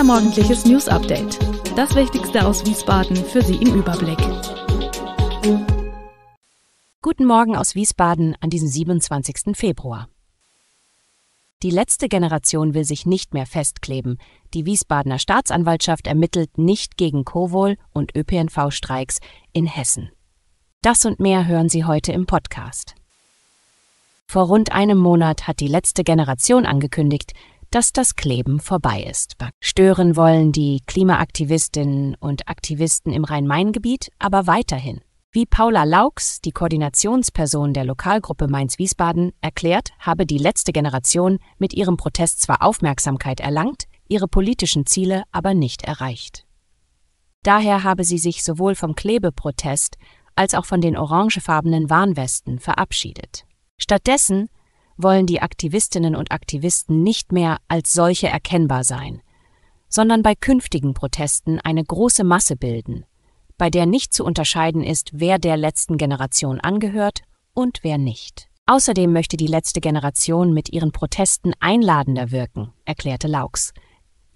unser morgendliches News Update. Das Wichtigste aus Wiesbaden für Sie im Überblick. Guten Morgen aus Wiesbaden an diesem 27. Februar. Die letzte Generation will sich nicht mehr festkleben. Die Wiesbadener Staatsanwaltschaft ermittelt nicht gegen Kowol und ÖPNV-Streiks in Hessen. Das und mehr hören Sie heute im Podcast. Vor rund einem Monat hat die letzte Generation angekündigt, dass das Kleben vorbei ist. Stören wollen die Klimaaktivistinnen und Aktivisten im Rhein-Main-Gebiet aber weiterhin. Wie Paula Laux, die Koordinationsperson der Lokalgruppe Mainz-Wiesbaden, erklärt, habe die letzte Generation mit ihrem Protest zwar Aufmerksamkeit erlangt, ihre politischen Ziele aber nicht erreicht. Daher habe sie sich sowohl vom Klebeprotest als auch von den orangefarbenen Warnwesten verabschiedet. Stattdessen wollen die Aktivistinnen und Aktivisten nicht mehr als solche erkennbar sein, sondern bei künftigen Protesten eine große Masse bilden, bei der nicht zu unterscheiden ist, wer der letzten Generation angehört und wer nicht. Außerdem möchte die letzte Generation mit ihren Protesten einladender wirken, erklärte Laux.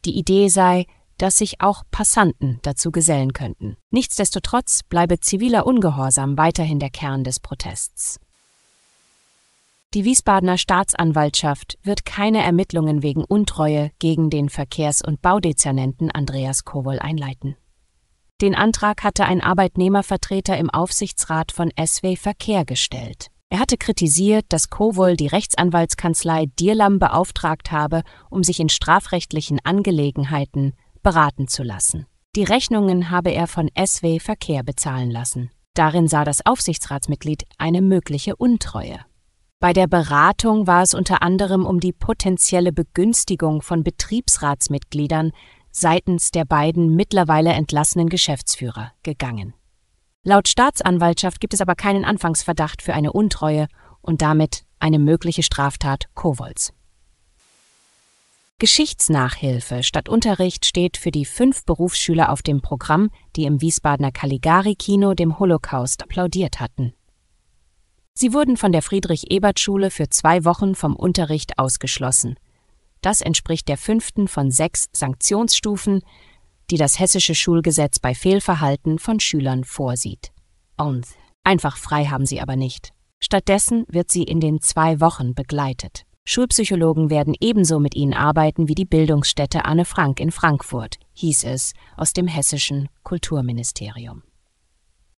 Die Idee sei, dass sich auch Passanten dazu gesellen könnten. Nichtsdestotrotz bleibe ziviler Ungehorsam weiterhin der Kern des Protests. Die Wiesbadener Staatsanwaltschaft wird keine Ermittlungen wegen Untreue gegen den Verkehrs- und Baudezernenten Andreas Kowol einleiten. Den Antrag hatte ein Arbeitnehmervertreter im Aufsichtsrat von SW Verkehr gestellt. Er hatte kritisiert, dass Kowol die Rechtsanwaltskanzlei Dierlam beauftragt habe, um sich in strafrechtlichen Angelegenheiten beraten zu lassen. Die Rechnungen habe er von SW Verkehr bezahlen lassen. Darin sah das Aufsichtsratsmitglied eine mögliche Untreue. Bei der Beratung war es unter anderem um die potenzielle Begünstigung von Betriebsratsmitgliedern seitens der beiden mittlerweile entlassenen Geschäftsführer gegangen. Laut Staatsanwaltschaft gibt es aber keinen Anfangsverdacht für eine Untreue und damit eine mögliche Straftat Kowolds. Geschichtsnachhilfe statt Unterricht steht für die fünf Berufsschüler auf dem Programm, die im Wiesbadener Caligari-Kino dem Holocaust applaudiert hatten. Sie wurden von der Friedrich-Ebert-Schule für zwei Wochen vom Unterricht ausgeschlossen. Das entspricht der fünften von sechs Sanktionsstufen, die das hessische Schulgesetz bei Fehlverhalten von Schülern vorsieht. Und einfach frei haben sie aber nicht. Stattdessen wird sie in den zwei Wochen begleitet. Schulpsychologen werden ebenso mit ihnen arbeiten wie die Bildungsstätte Anne Frank in Frankfurt, hieß es aus dem hessischen Kulturministerium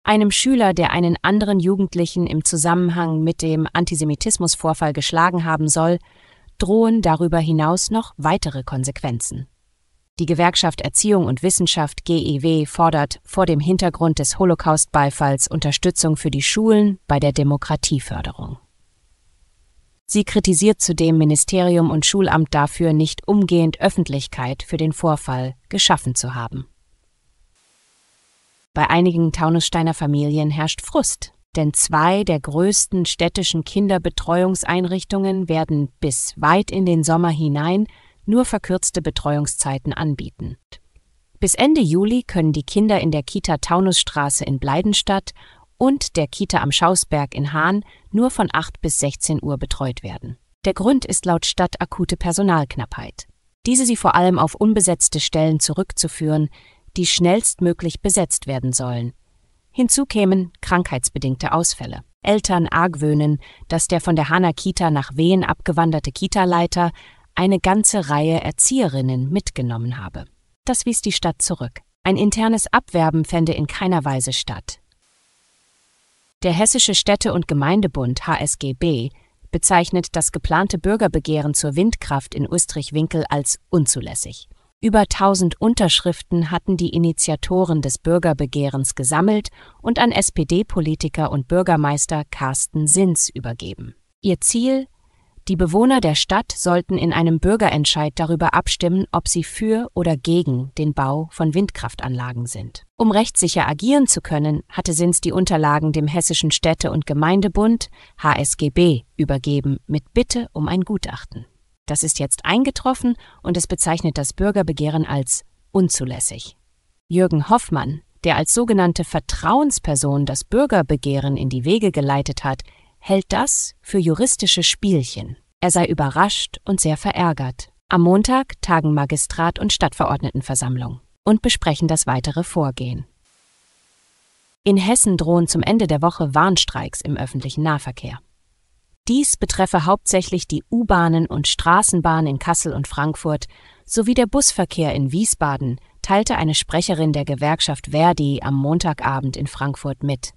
einem Schüler, der einen anderen Jugendlichen im Zusammenhang mit dem Antisemitismusvorfall geschlagen haben soll, drohen darüber hinaus noch weitere Konsequenzen. Die Gewerkschaft Erziehung und Wissenschaft GEW fordert vor dem Hintergrund des Holocaust-Beifalls Unterstützung für die Schulen bei der Demokratieförderung. Sie kritisiert zudem Ministerium und Schulamt dafür, nicht umgehend Öffentlichkeit für den Vorfall geschaffen zu haben bei einigen Taunussteiner Familien herrscht Frust, denn zwei der größten städtischen Kinderbetreuungseinrichtungen werden bis weit in den Sommer hinein nur verkürzte Betreuungszeiten anbieten. Bis Ende Juli können die Kinder in der Kita Taunusstraße in Bleidenstadt und der Kita am Schausberg in Hahn nur von 8 bis 16 Uhr betreut werden. Der Grund ist laut Stadt akute Personalknappheit. Diese sie vor allem auf unbesetzte Stellen zurückzuführen, die schnellstmöglich besetzt werden sollen. Hinzu kämen krankheitsbedingte Ausfälle. Eltern argwöhnen, dass der von der Hana Kita nach Wehen abgewanderte Kita-Leiter eine ganze Reihe Erzieherinnen mitgenommen habe. Das wies die Stadt zurück. Ein internes Abwerben fände in keiner Weise statt. Der Hessische Städte- und Gemeindebund HSGB bezeichnet das geplante Bürgerbegehren zur Windkraft in Ustrich-Winkel als unzulässig. Über 1000 Unterschriften hatten die Initiatoren des Bürgerbegehrens gesammelt und an SPD-Politiker und Bürgermeister Carsten Sins übergeben. Ihr Ziel? Die Bewohner der Stadt sollten in einem Bürgerentscheid darüber abstimmen, ob sie für oder gegen den Bau von Windkraftanlagen sind. Um rechtssicher agieren zu können, hatte Sins die Unterlagen dem Hessischen Städte- und Gemeindebund HSGB übergeben mit Bitte um ein Gutachten. Das ist jetzt eingetroffen und es bezeichnet das Bürgerbegehren als unzulässig. Jürgen Hoffmann, der als sogenannte Vertrauensperson das Bürgerbegehren in die Wege geleitet hat, hält das für juristische Spielchen. Er sei überrascht und sehr verärgert. Am Montag tagen Magistrat und Stadtverordnetenversammlung und besprechen das weitere Vorgehen. In Hessen drohen zum Ende der Woche Warnstreiks im öffentlichen Nahverkehr. Dies betreffe hauptsächlich die U-Bahnen und Straßenbahnen in Kassel und Frankfurt sowie der Busverkehr in Wiesbaden, teilte eine Sprecherin der Gewerkschaft Verdi am Montagabend in Frankfurt mit.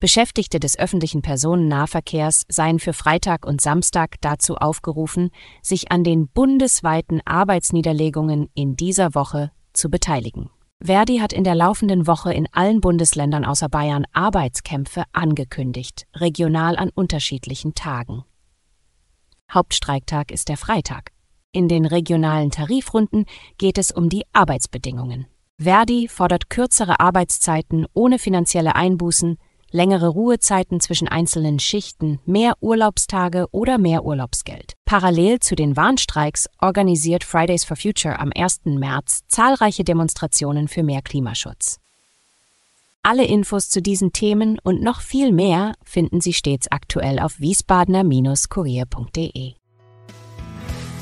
Beschäftigte des öffentlichen Personennahverkehrs seien für Freitag und Samstag dazu aufgerufen, sich an den bundesweiten Arbeitsniederlegungen in dieser Woche zu beteiligen Verdi hat in der laufenden Woche in allen Bundesländern außer Bayern Arbeitskämpfe angekündigt, regional an unterschiedlichen Tagen. Hauptstreiktag ist der Freitag. In den regionalen Tarifrunden geht es um die Arbeitsbedingungen. Verdi fordert kürzere Arbeitszeiten ohne finanzielle Einbußen, längere Ruhezeiten zwischen einzelnen Schichten, mehr Urlaubstage oder mehr Urlaubsgeld. Parallel zu den Warnstreiks organisiert Fridays for Future am 1. März zahlreiche Demonstrationen für mehr Klimaschutz. Alle Infos zu diesen Themen und noch viel mehr finden Sie stets aktuell auf wiesbadener-kurier.de.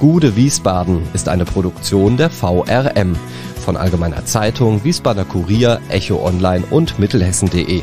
Gude Wiesbaden ist eine Produktion der VRM von Allgemeiner Zeitung, Wiesbadener Kurier, Echo Online und Mittelhessen.de.